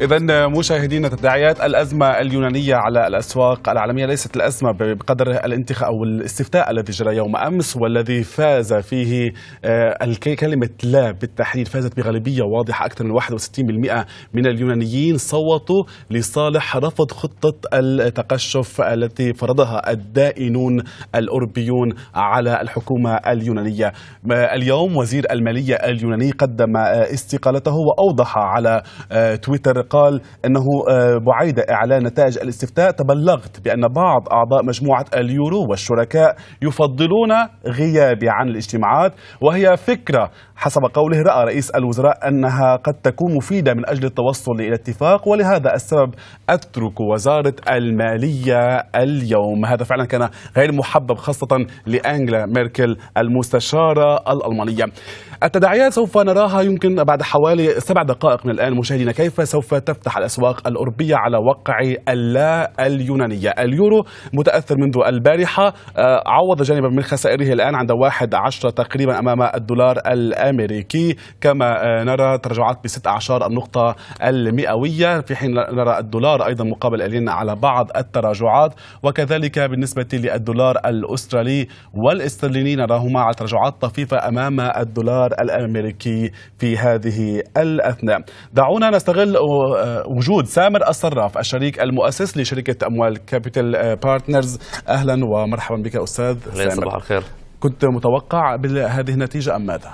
إذا مشاهدينا تداعيات الأزمة اليونانية على الأسواق العالمية ليست الأزمة بقدر الانتخاب أو الاستفتاء الذي جرى يوم أمس والذي فاز فيه آه، كلمة لا بالتحديد فازت بغالبية واضحة أكثر من 61% من اليونانيين صوتوا لصالح رفض خطة التقشف التي فرضها الدائنون الأوروبيون على الحكومة اليونانية آه، اليوم وزير المالية اليوناني قدم آه، استقالته وأوضح على تويتر قال انه آه، بعيده اعلان نتائج الاستفتاء تبلغت بان بعض اعضاء مجموعه اليورو والشركاء يفضلون غيابي عن الاجتماعات وهي فكره حسب قوله راى رئيس الوزراء انها قد تكون مفيده من اجل التوصل الى اتفاق ولهذا السبب اترك وزاره الماليه اليوم هذا فعلا كان غير محبب خاصه لانجلا ميركل المستشاره الالمانيه التداعيات سوف نراها يمكن بعد حوالي سبع دقائق من الان مشاهدينا كيف سوف تفتح الأسواق الأوروبية على وقع اللا اليونانية اليورو متأثر منذ البارحة آه، عوض جانبا من خسائره الآن عند واحد عشرة تقريبا أمام الدولار الأمريكي كما آه، نرى تراجعات بست أعشار النقطة المئوية في حين نرى الدولار أيضا مقابل الين على بعض التراجعات وكذلك بالنسبة للدولار الأسترالي والاسترليني نراهما على تراجعات طفيفة أمام الدولار الأمريكي في هذه الأثناء دعونا نستغل آه، وجود سامر الصراف الشريك المؤسس لشركه اموال كابيتال آه، بارتنرز اهلا ومرحبا بك استاذ سامر صباح الخير كنت متوقع بهذه النتيجه ام ماذا؟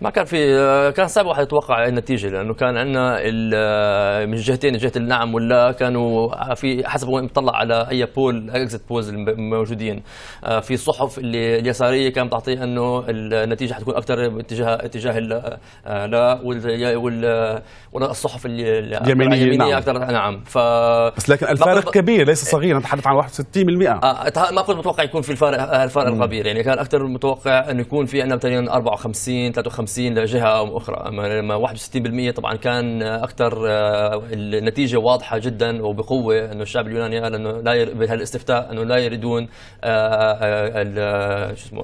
ما كان في آه، كان صعب واحد يتوقع النتيجه لانه كان عندنا آه، من الجهتين جهه النعم ولا كانوا في حسب وين بتطلع على اي بول اكزت بولز الموجودين آه، في صحف اللي اليساريه كانت تعطي انه النتيجه حتكون اكثر باتجاه اتجاه لا وال والصحف اللي اليمينيه نعم. اكثر نعم ف بس لكن الفارق كنت... كبير ليس صغير نتحدث عن 61% آه ما كنت متوقع يكون في الفارق الفارق الكبير يعني كان اكثر متوقع انه يكون في عندنا مثلا 54 53 50 لجهه او اخرى اما لما 61% طبعا كان اكثر آه، النتيجه واضحه جدا وبقوه انه الشعب اليوناني قال انه لا ير... بهالاستفتاء انه لا يريدون آه، آه، شو اسمه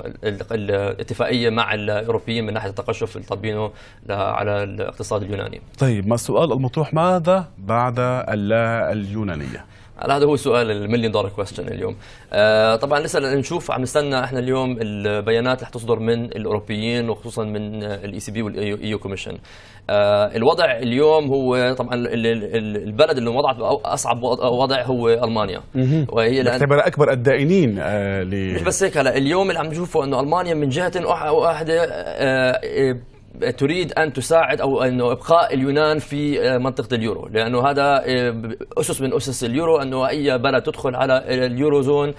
الاتفاقيه مع الاوروبيين من ناحيه التقشف اللي طالبينه على الاقتصاد اليوناني. طيب ما السؤال المطروح ماذا بعد اللا اليونانيه؟ هذا هو سؤال المليون دولار كويستشن اليوم آه طبعا لسه نشوف عم نستنى احنا اليوم البيانات اللي حتصدر من الاوروبيين وخصوصا من الاي سي بي والايو كوميشن آه الوضع اليوم هو طبعا البلد اللي وضعت اصعب وضع هو المانيا وهي تعتبر اكبر الدائنين آه ل مش بس هيك هلا اليوم اللي عم نشوفه انه المانيا من جهه واحده آه إيه، تريد ان تساعد او انه ابقاء اليونان في آه، منطقه اليورو لانه هذا آه، اسس من اسس اليورو انه اي بلد تدخل على اليورو زون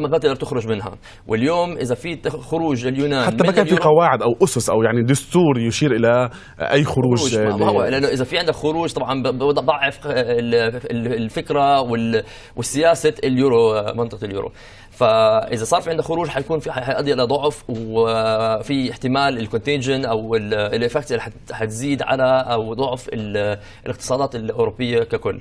ما بتقدر تخرج منها واليوم اذا في خروج اليونان حتى ما كان في قواعد او اسس او يعني دستور يشير الى اي خروج, خروج ما هو لانه اذا في عندك خروج طبعا بضعف آه، الفكره والسياسه اليورو منطقه اليورو فاذا صار في عندنا خروج حيكون في حيؤدي الى ضعف وفي احتمال الكونتيجن او الايفكت اللي حتزيد على او ضعف الاقتصادات الاوروبيه ككل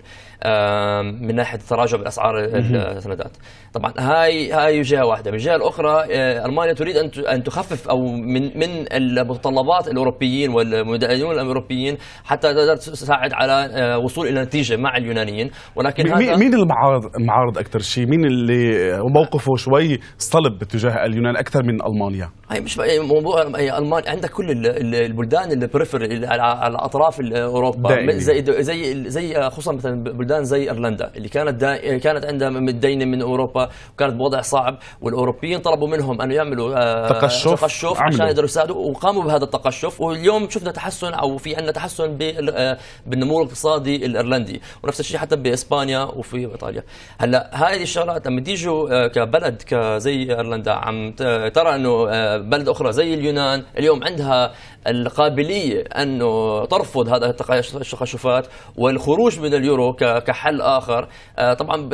من ناحيه تراجع بالاسعار السندات طبعا هاي هاي جهه واحده من الجهه الاخرى آه، المانيا تريد ان ان تخفف او من من المتطلبات الاوروبيين والمدائنين الاوروبيين حتى تقدر تساعد على آه، وصول الى نتيجه مع اليونانيين ولكن مين مين المعارض معارض اكثر شيء مين اللي موقف شافه شوي صلب باتجاه اليونان اكثر من المانيا هي مش موضوع المانيا عندك كل البلدان البريفري على اطراف اوروبا دائمي. زي زي زي خصوصا مثلا بلدان زي ايرلندا اللي كانت كانت عندها متدينه من اوروبا وكانت بوضع صعب والاوروبيين طلبوا منهم انه يعملوا آه، تقشف, تقشف عشان يقدروا يساعدوا وقاموا بهذا التقشف واليوم شفنا تحسن او في عندنا تحسن آه، بالنمو الاقتصادي الايرلندي ونفس الشيء حتى باسبانيا وفي ايطاليا هلا هاي الشغلات لما تيجوا آه، كبلد بلد كزي ايرلندا عم ترى انه آه، بلد اخرى زي اليونان اليوم عندها القابليه انه ترفض هذا التقشفات والخروج من اليورو كحل اخر آه، طبعا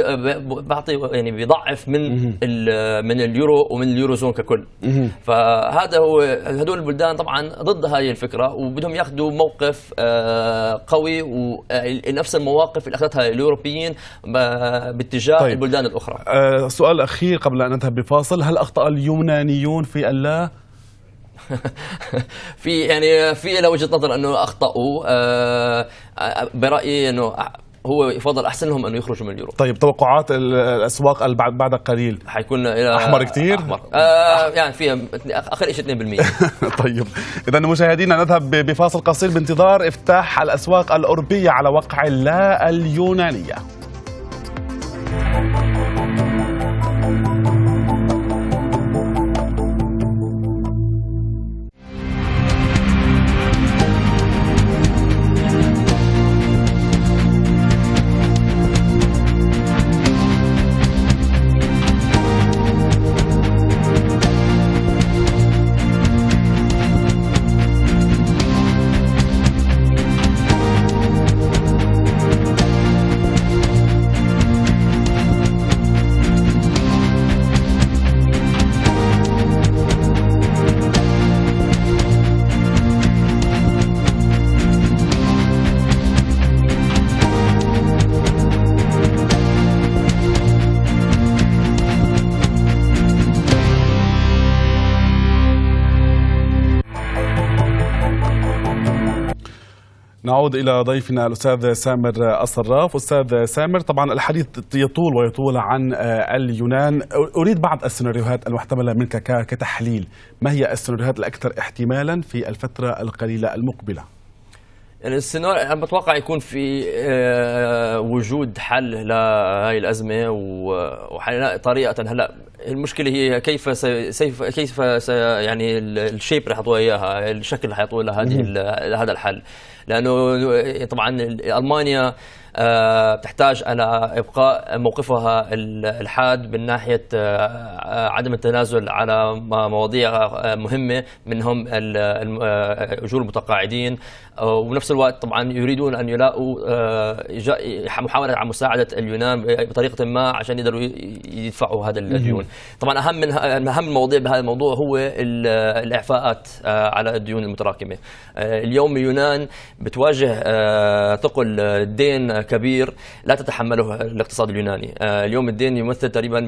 بعطي يعني بيضعف من من اليورو ومن اليورو زون ككل فهذا هو هدول البلدان طبعا ضد هاي الفكره وبدهم ياخذوا موقف آه، قوي ونفس المواقف اللي اخذتها الاوروبيين باتجاه طيب. البلدان الاخرى آه، سؤال اخير قبل ان نذهب بفاصل هل اخطا اليونانيون في الله في يعني في له وجهه نظر انه اخطاوا آه، آه، برايي انه هو يفضل احسن لهم انه يخرجوا من اليورو طيب توقعات الاسواق بعد بعد قليل حيكون الى احمر كثير احمر آه يعني فيها اخر شيء 2% طيب اذا مشاهدينا نذهب بفاصل قصير بانتظار افتتاح الاسواق الاوروبيه على وقع لا اليونانيه نعود إلى ضيفنا الأستاذ سامر الصراف أستاذ سامر طبعا الحديث يطول ويطول عن آه، اليونان أريد بعض السيناريوهات المحتملة منك كتحليل ما هي السيناريوهات الأكثر احتمالا في الفترة القليلة المقبلة يعني السيناريو انا بتوقع يكون في آه، وجود حل لهي الازمه وحل طريقه هلا المشكله هي كيف سيف كيف سي يعني الشيب راح حطوها اياها الشكل اللي حيعطوه هذه هذا الحل لانه طبعا المانيا آه، بتحتاج الى ابقاء موقفها الحاد من ناحيه آه، آه، عدم التنازل على مواضيع مهمه منهم اجور المتقاعدين وبنفس الوقت طبعا يريدون ان يلاقوا محاوله على مساعده اليونان بطريقه ما عشان يقدروا يدفعوا هذا الديون طبعا اهم من اهم المواضيع بهذا الموضوع هو الاعفاءات على الديون المتراكمه اليوم اليونان بتواجه ثقل دين كبير لا تتحمله الاقتصاد اليوناني آه، اليوم الدين يمثل تقريبا 185%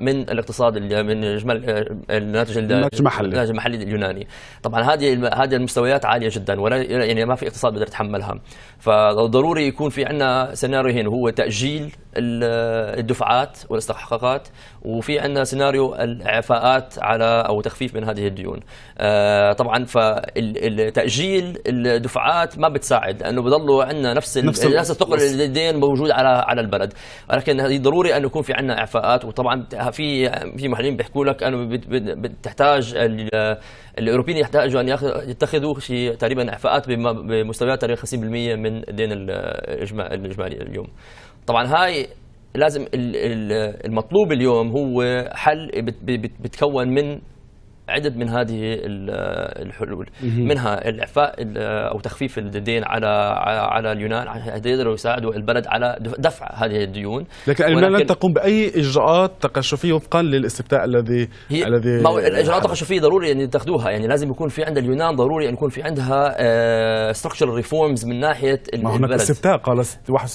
من الاقتصاد من اجمال آه، الناتج المحلي المحلي اليوناني طبعا هذه هذه المستويات عاليه جدا ولا يعني ما في اقتصاد بيقدر يتحملها فضروري يكون في عندنا سيناريو هنا هو تاجيل الدفعات والاستحقاقات وفي عندنا سيناريو الاعفاءات على او تخفيف من هذه الديون آه، طبعا فتاجيل الدفعات ما بتساعد لانه بضلوا عندنا نفس نفس, نفس الثقل الدين موجود على على البلد ولكن ضروري انه يكون في عندنا اعفاءات وطبعا في في محللين بيحكوا لك انه بتحتاج الاوروبيين يحتاجوا ان يتخذوا شيء تقريبا اعفاءات بمستويات تقريبا 50% من الدين الاجمالي اليوم طبعا هاي لازم المطلوب اليوم هو حل بتكون من عدد من هذه الحلول منها الاعفاء او تخفيف الدين على على اليونان يقدروا يساعدوا البلد على دفع هذه الديون لكن اليونان لن تقوم باي اجراءات تقشفيه وفقا للاستفتاء الذي الذي الاجراءات التقشفيه ضروري ان تاخذوها يعني لازم يكون في عند اليونان ضروري ان يكون في عندها ستراكشرال آه، ريفورمز من ناحيه ما هناك استفتاء قال 61%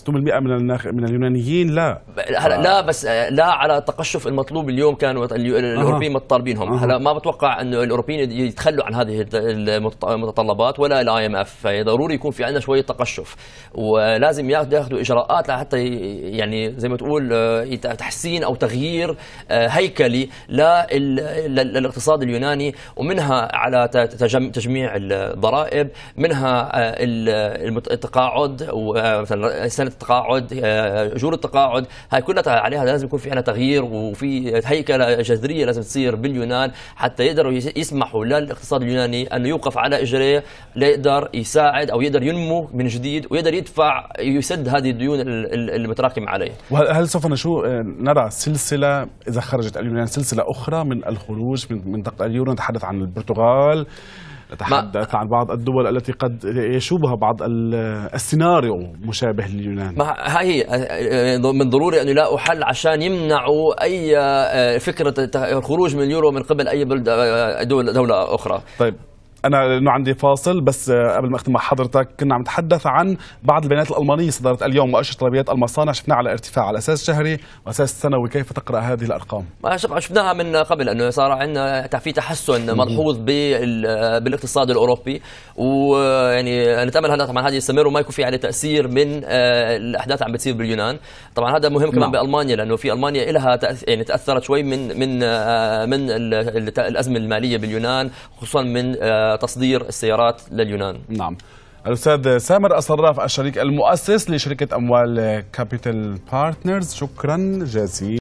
من من اليونانيين لا هلا لا بس آه، لا على التقشف المطلوب اليوم كانوا الاوروبيين مطالبينهم هلا ما بتوقع انه الاوروبيين يتخلوا عن هذه المتطلبات ولا الاي ام اف فضروري يكون في عندنا شويه تقشف ولازم ياخذوا اجراءات لحتى يعني زي ما تقول آه، تحسين او تغيير آه، هيكلي للاقتصاد اليوناني ومنها على تجميع الضرائب منها آه، التقاعد مثلا سنه التقاعد اجور التقاعد هاي كلها عليها لازم يكون في عندنا تغيير وفي هيكله جذريه لازم تصير باليونان حتى يقدروا يسمحوا للاقتصاد اليوناني انه يوقف على اجريه ليقدر يساعد او يقدر ينمو من جديد ويقدر يدفع يسد هذه الديون المتراكمه عليه. وهل سوف نشوف نرى سلسله اذا خرجت اليونان سلسله اخرى من الخروج من منطقه اليورو نتحدث عن البرتغال نتحدث عن بعض الدول التي قد يشوبها بعض السيناريو مشابه لليونان ما هي آه، من ضروري أن يلاقوا حل عشان يمنعوا أي آه، فكرة الخروج من اليورو من قبل أي آه، دولة أخرى طيب انا لانه عندي فاصل بس آه، قبل ما اختم مع حضرتك كنا عم نتحدث عن بعض البيانات الالمانيه صدرت اليوم مؤشر طلبيات المصانع شفناها على ارتفاع على اساس شهري واساس سنوي كيف تقرا هذه الارقام؟ شفناها من قبل انه صار عندنا في تحسن ملحوظ بالاقتصاد الاوروبي ويعني نتامل هذا طبعا هذا يستمر وما يكون في عليه يعني تاثير من آه، الاحداث عم بتصير باليونان طبعا هذا مهم كمان نعم. بالمانيا لانه في المانيا لها يعني تاثرت شوي من من آه، من الازمه الماليه باليونان خصوصا من تصدير السيارات لليونان نعم الأستاذ سامر الصراف الشريك المؤسس لشركة أموال كابيتال بارتنرز شكرا جزيلا